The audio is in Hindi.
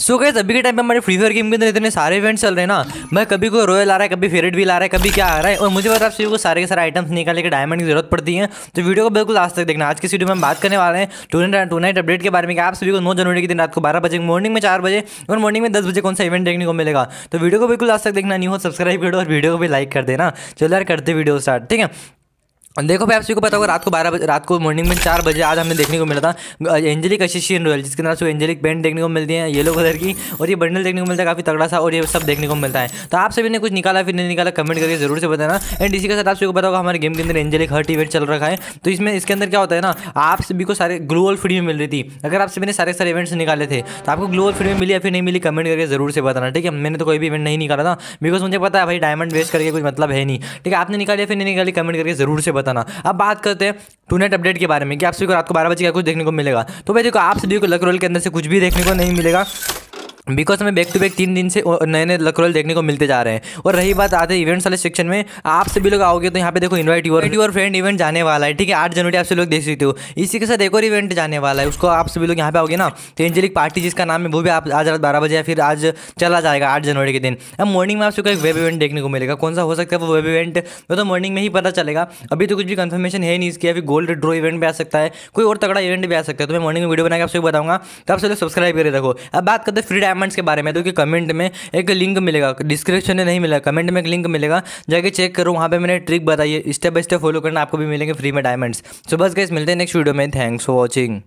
सो गए अभी के टाइम पे हमारे फ्री फायर गेम के अंदर इतने सारे इवेंट्स चल रहे हैं ना मैं कभी कोई रॉयल आ रहा है कभी फेवरेट भी ला रहा है कभी क्या आ रहा है और मुझे पता आप सभी को सारे के सारे आइटम्स निकालने के डायमंड की जरूरत पड़ती है तो वीडियो को बिल्कुल आज तक देखना आज की वीडियो में हम बात करने वाले हैं tonight tonight update के बारे में आप सभी को नौ जनवरी के दिन रात को बारह बजे मॉर्निंग में चार बजे और मॉर्निंग में दस बजे कौन सा इवेंट देखने को मिलेगा तो वीडियो को बिल्कुल आज तक देखना नहीं हो सब्सक्राइब करो और वीडियो को भी लाइक कर देना चलो यार करते वीडियो स्टार्ट ठीक है देखो भाई आप सभी को पता होगा रात को बारह रात को मॉर्निंग में चार बजे आज हमें देखने को मिला था एंजेलिक असिशियन रॉयल जिसके अंदर एंजेलिक बैंड देखने को मिलती है येलो कलर की और ये बंडल देखने को मिलता है काफी तगड़ा सा और ये सब देखने को मिलता है तो आप सभी ने कुछ निकाला फिर नहीं निकाला कमेंट करके जरूर से बताना एंड इसी के साथ आप सभी को पता होगा हमारे गेम के अंदर एंजेलिक हर्ट इवेंट चल रखा है तो इसमें इसके अंदर क्या होता है ना आप सभी को सारे ग्लोअल फ्री में मिल रही थी अगर आप सभी ने सारे सारे इवेंट्स निकाले थे तो आपको ग्लोअल फ्री में मिली या फिर नहीं मिली कमेंट करके जरूर से बताना ठीक है मैंने तो कोई भी इवेंट नहीं निकाला था बिकॉज मुझे पता है भाई डायमंड वेस्ट करके कुछ मतलब है नहीं ठीक है आपने निकाली फिर नहीं निकाली कमेंट करके जरूर से बताना अब बात करते हैं टू नेट अपडेट के बारे में कि आप सभी को रात को बारह बजे क्या कुछ देखने को मिलेगा तो भाई देखो आप सभी को लक रोल के अंदर से कुछ भी देखने को नहीं मिलेगा बिकॉज हमें बैक टू बैक तीन दिन से नए नए लकरोल देखने को मिलते जा रहे हैं और रही बात आते इवेंट्स वाले सेक्शन में आप सभी लोग आओगे तो यहाँ पे देखो invite your your friend event जाने वाला है ठीक है आठ जनवरी आप सभी लोग देख सकते हो इसी के साथ एक और इवेंट जाने वाला है उसको आप सभी लोग यहाँ पे आओगे ना तो एंजेलिक पार्टी जिसका नाम है वो भी आप आज रात बारह बजे या फिर आज चला जाएगा आठ जनवरी के दिन अब मॉर्निंग में आप सबको एक वेब इवेंट देखने को मिलेगा कौन सा हो सकता है वो वेब इवेंट वो तो मॉर्निंग में ही पता चलेगा अभी तो कुछ भी कन्फर्मेशन है नहीं इसकी अभी गोल्ड ड्रो इवेंट भी आ सकता है कोई और तगड़ा इवेंट भी आ सकता है तो मैं मॉर्निंग में वीडियो बनाकर सभी बताऊंगा तो आप सब लोग सब्सक्राइब करके रखो अब बात करते फ्री डायमंड्स के बारे में तो कि कमेंट में एक लिंक मिलेगा डिस्क्रिप्शन में नहीं मिलेगा कमेंट में एक लिंक मिलेगा जाके चेक करो वहाँ पर मैंने ट्रिक बताई है स्टेप बाय स्टेप फॉलो करना आपको भी मिलेंगे फ्री में डायमंड्स सो बस गए मिलते हैं नेक्स्ट वीडियो में थैंक्स फॉर वॉचिंग